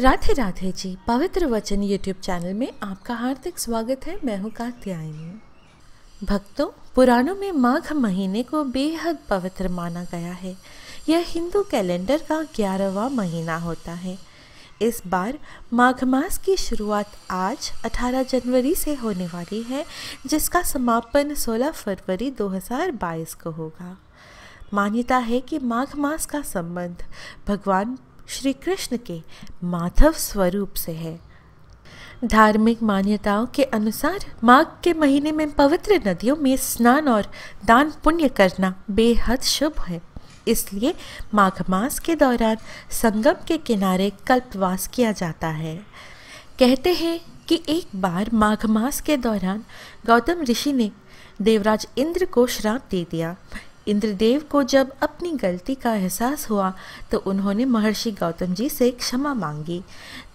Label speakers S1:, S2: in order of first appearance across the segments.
S1: राधे राधे जी पवित्र वचन YouTube channel में आपका हार्दिक स्वागत है मैं हूँ कात्यायनी भक्तों पुराणों में माघ महीने को बेहद पवित्र माना गया है यह हिंदू कैलेंडर का ग्यारहवा महीना होता है इस बार माघ मास की शुरुआत आज 18 जनवरी से होने वाली है जिसका समापन 16 फरवरी 2022 को होगा मान्यता है कि माघ मास का संबंध भगवान श्री कृष्ण के माधव स्वरूप से है धार्मिक मान्यताओं के अनुसार माघ के महीने में पवित्र नदियों में स्नान और दान पुण्य करना बेहद शुभ है इसलिए माघ मास के दौरान संगम के किनारे कल्पवास किया जाता है कहते हैं कि एक बार माघ मास के दौरान गौतम ऋषि ने देवराज इंद्र को श्राप दे दिया इंद्रदेव को जब अपनी गलती का एहसास हुआ तो उन्होंने महर्षि गौतम जी से क्षमा मांगी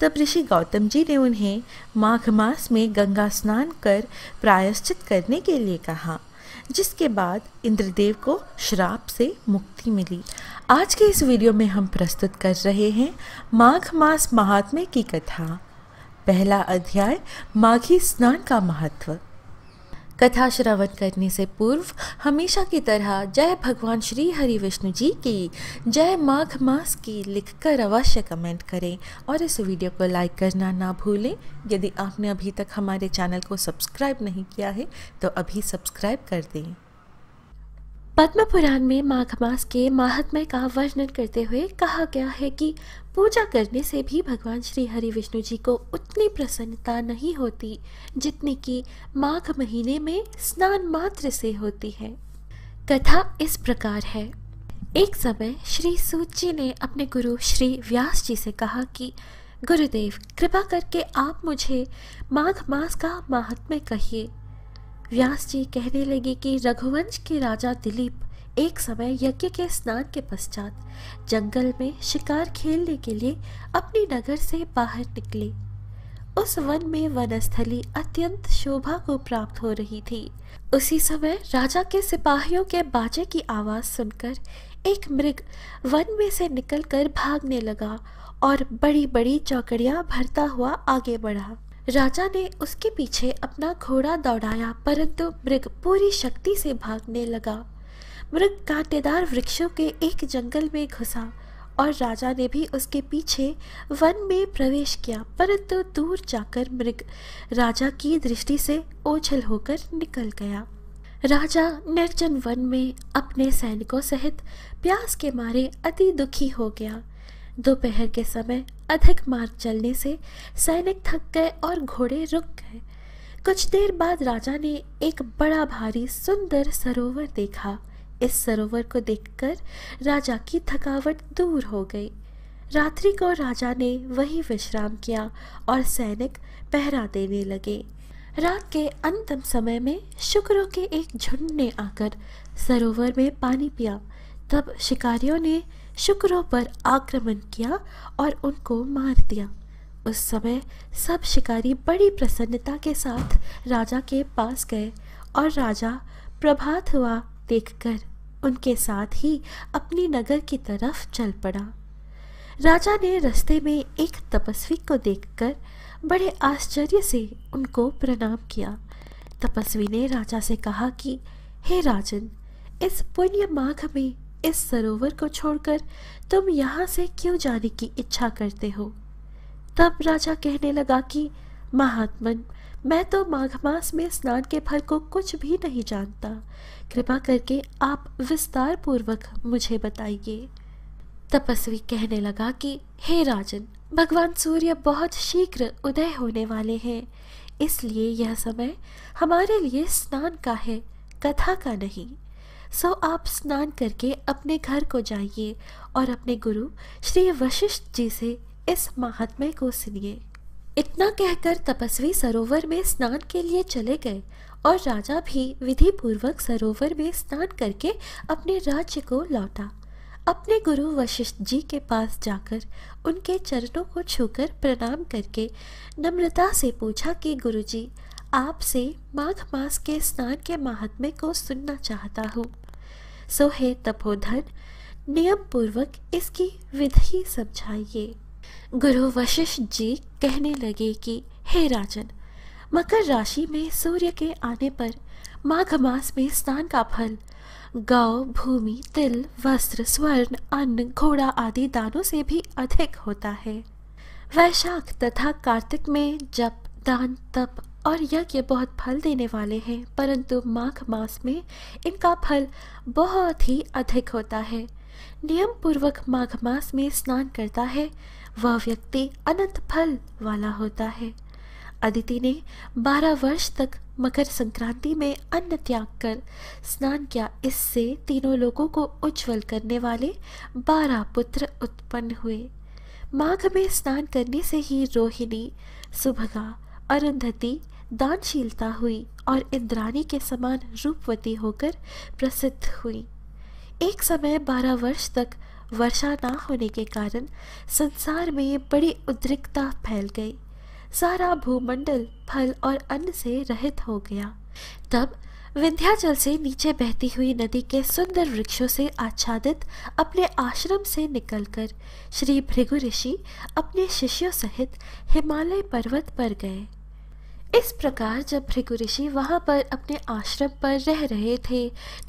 S1: तब ऋषि गौतम जी ने उन्हें माघ मास में गंगा स्नान कर प्रायश्चित करने के लिए कहा जिसके बाद इंद्रदेव को श्राप से मुक्ति मिली आज के इस वीडियो में हम प्रस्तुत कर रहे हैं माघ मास महात्म्य की कथा पहला अध्याय माघी स्नान का महत्व कथा श्रवण करने से पूर्व हमेशा की तरह जय भगवान श्री हरि विष्णु जी की जय माघ मास की लिखकर अवश्य कमेंट करें और इस वीडियो को लाइक करना ना भूलें यदि आपने अभी तक हमारे चैनल को सब्सक्राइब नहीं किया है तो अभी सब्सक्राइब कर दें पद्म पुराण में माघ मास के महात्म्य का वर्णन करते हुए कहा गया है कि पूजा करने से भी भगवान श्री हरि विष्णु जी को उतनी प्रसन्नता नहीं होती जितनी कि माघ महीने में स्नान मात्र से होती है कथा इस प्रकार है एक समय श्री सूत जी ने अपने गुरु श्री व्यास जी से कहा कि गुरुदेव कृपा करके आप मुझे माघ मास का महात्म्य कहिए व्यास जी कहने लगे कि रघुवंश के राजा दिलीप एक समय यज्ञ के स्नान के पश्चात जंगल में शिकार खेलने के लिए अपने नगर से बाहर निकले उस वन में वनस्थली अत्यंत शोभा को प्राप्त हो रही थी उसी समय राजा के सिपाहियों के बाजे की आवाज सुनकर एक मृग वन में से निकलकर भागने लगा और बड़ी बड़ी चौकड़ियां भरता हुआ आगे बढ़ा राजा ने उसके पीछे अपना घोड़ा दौड़ाया परंतु मृग पूरी शक्ति से भागने लगा मृग कांटेदार वृक्षों के एक जंगल में घुसा और राजा ने भी उसके पीछे वन में प्रवेश किया परंतु दूर जाकर मृग राजा की दृष्टि से ओझल होकर निकल गया राजा निर्जन वन में अपने सैनिकों सहित प्यास के मारे अति दुखी हो गया दोपहर के समय अधिक मार्ग चलने से सैनिक थक गए और घोड़े रुक गए कुछ देर बाद राजा ने एक बड़ा भारी सुंदर सरोवर देखा इस सरोवर को देखकर राजा की थकावट दूर हो गई रात्रि को राजा ने वही विश्राम किया और सैनिक पहरा देने लगे रात के अंतिम समय में शुक्रों के एक झुंड ने आकर सरोवर में पानी पिया तब शिकारियों ने शुक्रों पर आक्रमण किया और उनको मार दिया उस समय सब शिकारी बड़ी प्रसन्नता के साथ राजा के पास गए और राजा प्रभात हुआ देखकर उनके साथ ही अपनी नगर की तरफ चल पड़ा राजा ने रास्ते में एक तपस्वी को देखकर बड़े आश्चर्य से उनको प्रणाम किया तपस्वी ने राजा से कहा कि हे राजन इस पुण्य माघ में इस सरोवर को छोड़कर तुम यहाँ से क्यों जाने की इच्छा करते हो तब राजा कहने लगा कि महात्मन मैं तो माघ मास में स्नान के फल को कुछ भी नहीं जानता कृपा करके आप विस्तार पूर्वक मुझे बताइए तपस्वी कहने लगा कि हे राजन भगवान सूर्य बहुत शीघ्र उदय होने वाले हैं इसलिए यह समय हमारे लिए स्नान का है कथा का नहीं सो आप स्नान करके अपने घर को जाइए और अपने गुरु श्री वशिष्ठ जी से इस महात्म्य को सुनिए इतना कहकर तपस्वी सरोवर में स्नान के लिए चले गए और राजा भी विधि पूर्वक सरोवर में स्नान करके अपने राज्य को लौटा अपने गुरु वशिष्ठ जी के पास जाकर उनके चरणों को छूकर प्रणाम करके नम्रता से पूछा कि गुरुजी आपसे माघ मास के स्नान के महात्म्य को सुनना चाहता हूँ सो है तपोधन नियम पूर्वक इसकी विधि समझाइए गुरु वशिष्ठ जी कहने लगे कि हे राजन मकर राशि में सूर्य के आने पर माघ मास में स्नान का फल गौ भूमि तिल वस्त्र स्वर्ण अन्न घोड़ा आदि दानों से भी अधिक होता है वैशाख तथा कार्तिक में जप दान तप और यज्ञ बहुत फल देने वाले हैं परंतु माघ मास में इनका फल बहुत ही अधिक होता है नियम पूर्वक माघ मास में स्नान करता है वह व्यक्ति अनंत फल वाला होता है अदिति ने 12 वर्ष तक मकर संक्रांति में अन्न त्याग कर स्नान किया इससे तीनों लोगों को उज्जवल करने वाले 12 पुत्र उत्पन्न हुए माघ में स्नान करने से ही रोहिणी सुभगा अरुंधति दानशीलता हुई और इंद्राणी के समान रूपवती होकर प्रसिद्ध हुई एक समय बारह वर्ष तक वर्षा ना होने के कारण संसार में बड़ी उद्रिक्ता फैल गई सारा भूमंडल फल और अन्न से रहित हो गया तब विंध्याचल से नीचे बहती हुई नदी के सुंदर वृक्षों से आच्छादित अपने आश्रम से निकलकर श्री भृगु ऋषि अपने शिष्यों सहित हिमालय पर्वत पर गए इस प्रकार जब भृगु ऋषि वहाँ पर अपने आश्रम पर रह रहे थे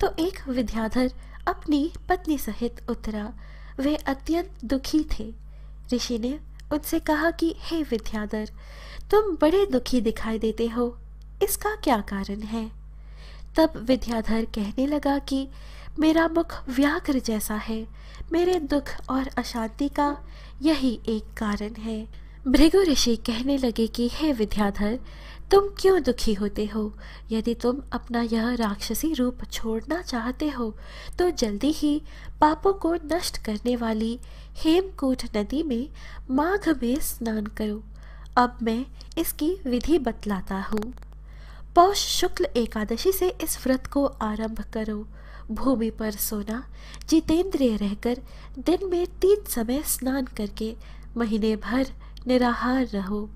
S1: तो एक विद्याधर अपनी पत्नी सहित उतरा वे अत्यंत दुखी थे ऋषि ने उनसे कहा कि हे विद्याधर तुम बड़े दुखी दिखाई देते हो इसका क्या कारण है तब विद्याधर कहने लगा कि मेरा मुख व्याघ्र जैसा है मेरे दुख और अशांति का यही एक कारण है भृगु ऋषि कहने लगे कि हे विद्याधर तुम क्यों दुखी होते हो यदि तुम अपना यह राक्षसी रूप छोड़ना चाहते हो तो जल्दी ही पापों को नष्ट करने वाली हेमकूट नदी में माघ में स्नान करो अब मैं इसकी विधि बतलाता हूँ पौष शुक्ल एकादशी से इस व्रत को आरंभ करो भूमि पर सोना जितेंद्रिय रहकर दिन में तीन समय स्नान करके महीने भर निराहार रहो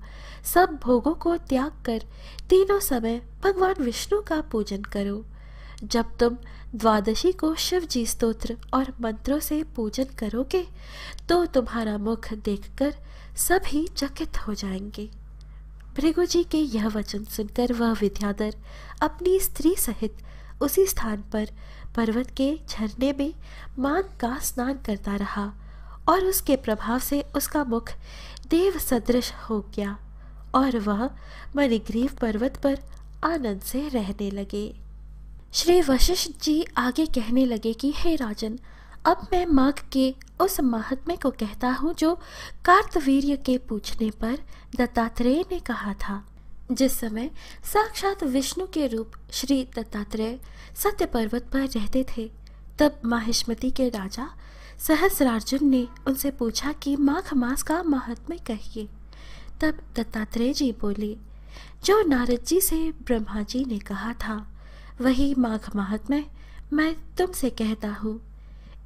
S1: सब भोगों को त्याग कर तीनों समय भगवान विष्णु का पूजन करो जब तुम द्वादशी को शिव जी स्त्रोत्र और मंत्रों से पूजन करोगे तो तुम्हारा मुख देखकर सभी चकित हो जाएंगे भृगु जी के यह वचन सुनकर वह विद्याधर अपनी स्त्री सहित उसी स्थान पर पर्वत के झरने में मांग का स्नान करता रहा और उसके प्रभाव से उसका मुख देव सदृश हो गया और वह मणिग्रीव पर्वत पर आनंद से रहने लगे श्री वशिष्ठ जी आगे कहने लगे कि हे राजन अब मैं माघ के उस महात्म्य को कहता हूँ जो कार्तवीर के पूछने पर दत्तात्रेय ने कहा था जिस समय साक्षात विष्णु के रूप श्री दत्तात्रेय सत्य पर्वत पर रहते थे तब माहिष्मति के राजा सहस्रार्जुन ने उनसे पूछा कि माघ मास का महात्म्य कहिए तब दत्तात्रेय जी बोले जो नारद जी से ब्रह्मा जी ने कहा था वही माघ महात्म्य मैं तुमसे कहता हूँ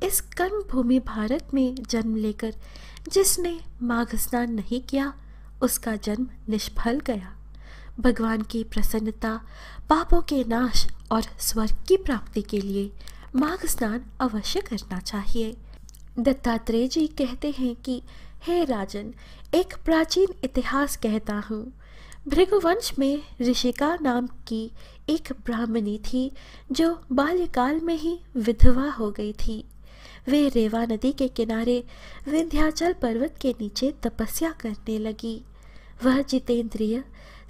S1: इस कर्म भूमि भारत में जन्म लेकर जिसने माघ स्नान नहीं किया उसका जन्म निष्फल गया भगवान की प्रसन्नता पापों के नाश और स्वर्ग की प्राप्ति के लिए माघ स्नान अवश्य करना चाहिए दत्तात्रेय जी कहते हैं कि हे राजन एक प्राचीन इतिहास कहता हूँ भृगुवंश में ऋषिका नाम की एक ब्राह्मणी थी जो बाल्यकाल में ही विधवा हो गई थी वे रेवा नदी के किनारे विंध्याचल पर्वत के नीचे तपस्या करने लगी वह जितेंद्रिय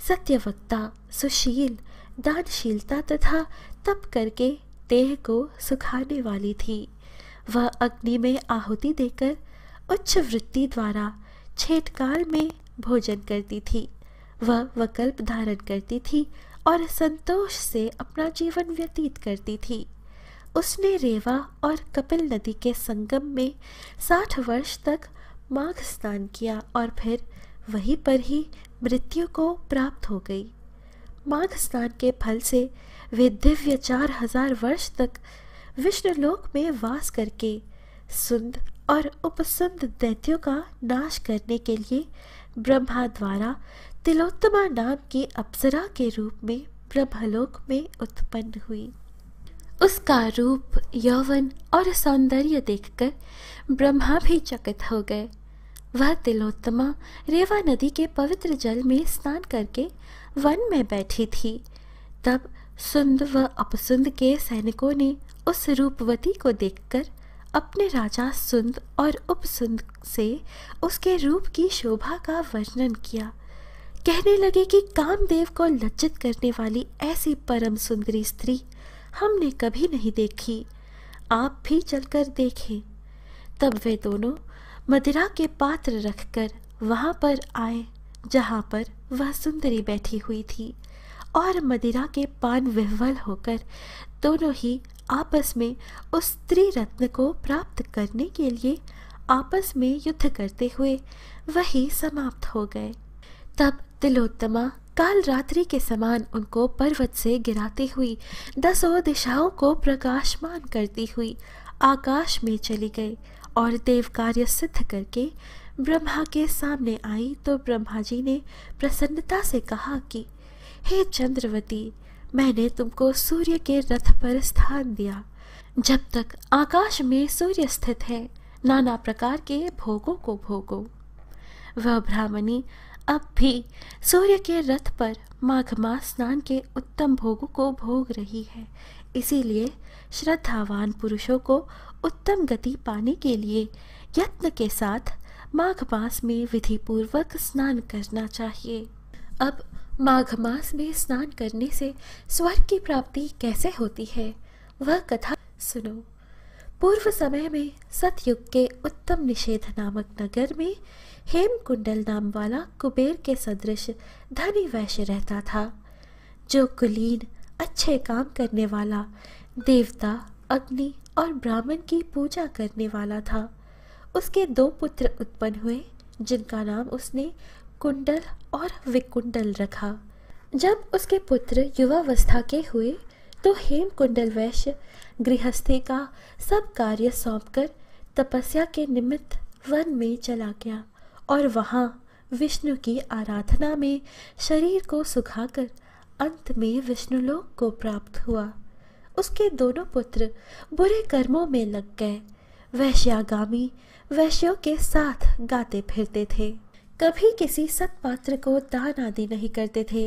S1: सत्यवक्ता सुशील दानशीलता तथा तप करके देह को सुखाने वाली थी वह अग्नि में आहुति देकर उच्च वृत्ति द्वारा छेटकाल में भोजन करती थी वह वकल्प धारण करती थी और संतोष से अपना जीवन व्यतीत करती थी उसने रेवा और कपिल नदी के संगम में साठ वर्ष तक माघ स्नान किया और फिर वहीं पर ही मृत्यु को प्राप्त हो गई माघ स्नान के फल से वे दिव्य चार हजार वर्ष तक विष्णुलोक में वास करके सुंद और उपसुंद दैत्यों का नाश करने के लिए ब्रह्मा द्वारा तिलोत्तमा नाम की अप्सरा के रूप में ब्रह्मलोक में उत्पन्न हुई उसका रूप यौवन और सौंदर्य देखकर ब्रह्मा भी चकित हो गए वह तिलोत्तमा रेवा नदी के पवित्र जल में स्नान करके वन में बैठी थी तब सुंद व अपसुंद के सैनिकों ने उस रूपवती को देखकर अपने राजा सुंद और उपसुंद से उसके रूप की शोभा का वर्णन किया कहने लगे कि कामदेव को लज्जित करने वाली ऐसी परम सुंदरी स्त्री हमने कभी नहीं देखी आप भी चलकर देखें तब वे दोनों मदिरा के पात्र रखकर वहाँ पर आए जहाँ पर वह सुंदरी बैठी हुई थी और मदिरा के पान विह्वल होकर दोनों ही आपस में उस त्रिरत्न रत्न को प्राप्त करने के लिए आपस में युद्ध करते हुए वही समाप्त हो गए तब तिलोत्तमा काल रात्रि के समान उनको पर्वत से गिराती हुई दसों दिशाओं को प्रकाशमान करती हुई आकाश में चली गई और देव कार्य सिद्ध करके ब्रह्मा के सामने आई तो ब्रह्मा जी ने प्रसन्नता से कहा कि हे चंद्रवती मैंने तुमको सूर्य के रथ पर स्थान दिया जब तक आकाश में सूर्य स्थित है नाना प्रकार के भोगों को भोगो वह ब्राह्मणी अब भी सूर्य के रथ पर माघमा स्नान के उत्तम भोगों को भोग रही है इसीलिए श्रद्धावान पुरुषों को उत्तम गति पाने के लिए यत्न के साथ माघ मास में विधि पूर्वक स्नान करना चाहिए अब माघ मास में स्नान करने से स्वर्ग की प्राप्ति कैसे होती है वह कथा सुनो पूर्व समय में सतयुग के उत्तम निषेध नामक नगर में हेम कुंडल नाम वाला कुबेर के सदृश धनी वैश्य रहता था जो कुलीन अच्छे काम करने वाला देवता अग्नि और ब्राह्मण की पूजा करने वाला था उसके दो पुत्र उत्पन्न हुए जिनका नाम उसने कुंडल और विकुंडल रखा जब उसके पुत्र युवावस्था के हुए तो हेम कुंडल वैश्य गृहस्थी का सब कार्य सौंपकर तपस्या के निमित्त वन में चला गया और वहाँ विष्णु की आराधना में शरीर को सुखाकर अंत में विष्णुलोक को प्राप्त हुआ उसके दोनों पुत्र बुरे कर्मों में लग गए वैश्यागामी वैश्यों के साथ गाते फिरते थे कभी किसी सत्पात्र को दान आदि नहीं करते थे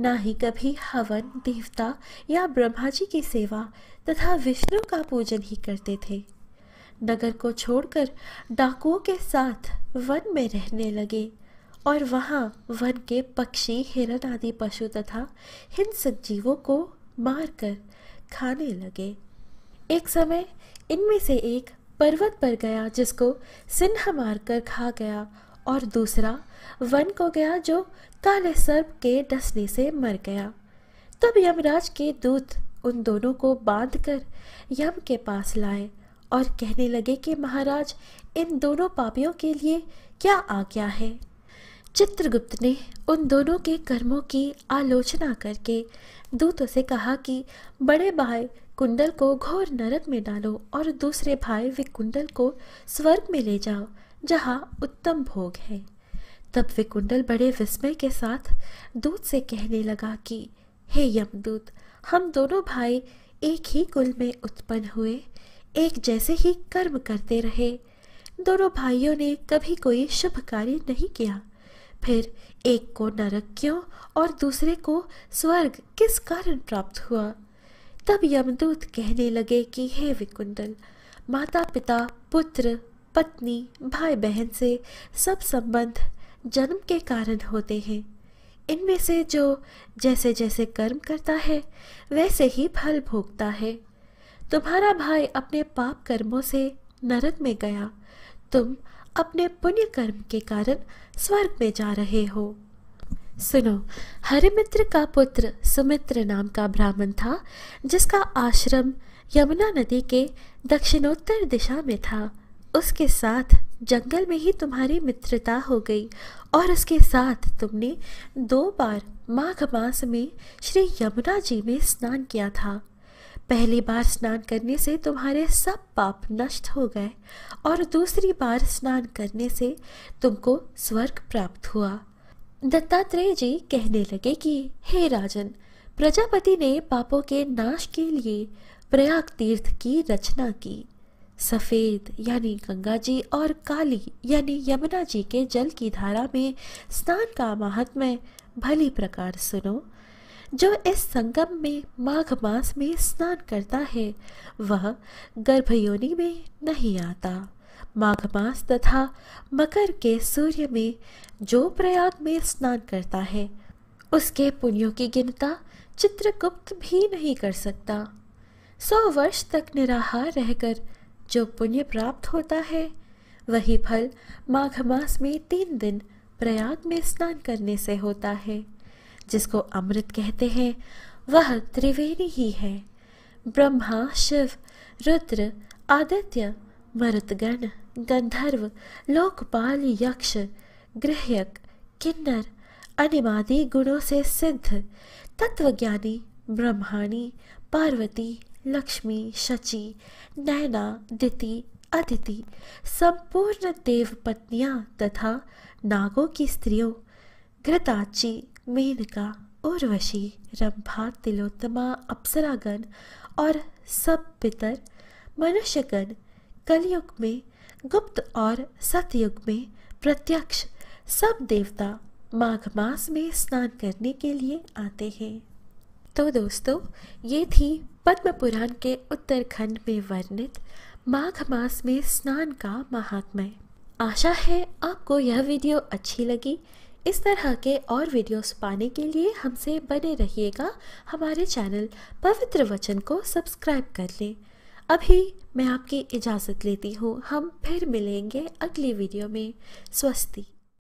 S1: ना ही कभी हवन देवता या ब्रह्मा जी की सेवा तथा विष्णु का पूजन ही करते थे नगर को छोड़कर डाकुओं के साथ वन में रहने लगे और वहाँ वन के पक्षी हिरण आदि पशु तथा हिंसक जीवों को मारकर खाने लगे एक समय इनमें से एक पर्वत पर गया जिसको सिन्हा मारकर खा गया और दूसरा वन को गया जो काले सर्प के डसने से मर गया तब यमराज के दूत उन दोनों को बांध कर यम के पास लाए और कहने लगे कि महाराज इन दोनों पापियों के लिए क्या आज्ञा है चित्रगुप्त ने उन दोनों के कर्मों की आलोचना करके दूतों से कहा कि बड़े भाई कुंडल को घोर नरक में डालो और दूसरे भाई विकुंडल को स्वर्ग में ले जाओ जहाँ उत्तम भोग है तब विकुंडल बड़े विस्मय के साथ दूत से कहने लगा कि हे यमदूत हम दोनों भाई एक ही कुल में उत्पन्न हुए एक जैसे ही कर्म करते रहे दोनों भाइयों ने कभी कोई शुभ कार्य नहीं किया फिर एक को नरक क्यों और दूसरे को स्वर्ग किस कारण प्राप्त हुआ तब यमदूत कहने लगे कि हे विकुंडल माता पिता पुत्र पत्नी भाई बहन से सब संबंध जन्म के कारण होते हैं इनमें से जो जैसे जैसे कर्म करता है वैसे ही फल भोगता है तुम्हारा भाई अपने पाप कर्मों से नरक में गया तुम अपने पुण्य कर्म के कारण स्वर्ग में जा रहे हो सुनो हरिमित्र का पुत्र सुमित्र नाम का ब्राह्मण था जिसका आश्रम यमुना नदी के दक्षिणोत्तर दिशा में था उसके साथ जंगल में ही तुम्हारी मित्रता हो गई और उसके साथ तुमने दो बार माघ मास में श्री यमुना जी में स्नान किया था पहली बार स्नान करने से तुम्हारे सब पाप नष्ट हो गए और दूसरी बार स्नान करने से तुमको स्वर्ग प्राप्त हुआ दत्तात्रेय जी कहने लगे कि हे राजन प्रजापति ने पापों के नाश के लिए प्रयाग तीर्थ की रचना की सफ़ेद यानी गंगा जी और काली यानी यमुना जी के जल की धारा में स्नान का महात्म्य भली प्रकार सुनो जो इस संगम में माघ मास में स्नान करता है वह गर्भयोनि में नहीं आता माघ मास तथा मकर के सूर्य में जो प्रयाग में स्नान करता है उसके पुण्यों की गिनता चित्रगुप्त भी नहीं कर सकता सौ वर्ष तक निराहार रहकर जो पुण्य प्राप्त होता है वही फल माघ मास में तीन दिन प्रयाग में स्नान करने से होता है जिसको अमृत कहते हैं वह त्रिवेणी ही है ब्रह्मा शिव रुद्र आदित्य मरुतगण गंधर्व लोकपाल यक्ष गृहयक किन्नर अनिमादि गुणों से सिद्ध तत्वज्ञानी ब्रह्माणी पार्वती लक्ष्मी शची नैना दिति अदिति संपूर्ण देव पत्नियाँ तथा नागों की स्त्रियों घृताची मेनका उर्वशी रंभा तिलोत्तमा अप्सरागण और सब पितर मनुष्यगण कलयुग में गुप्त और सतयुग में प्रत्यक्ष सब देवता माघ मास में स्नान करने के लिए आते हैं तो दोस्तों ये थी पद्म पुराण के उत्तरखंड में वर्णित माघ मास में स्नान का महात्म्य आशा है आपको यह वीडियो अच्छी लगी इस तरह के और वीडियोस पाने के लिए हमसे बने रहिएगा हमारे चैनल पवित्र वचन को सब्सक्राइब कर लें अभी मैं आपकी इजाज़त लेती हूँ हम फिर मिलेंगे अगली वीडियो में स्वस्ति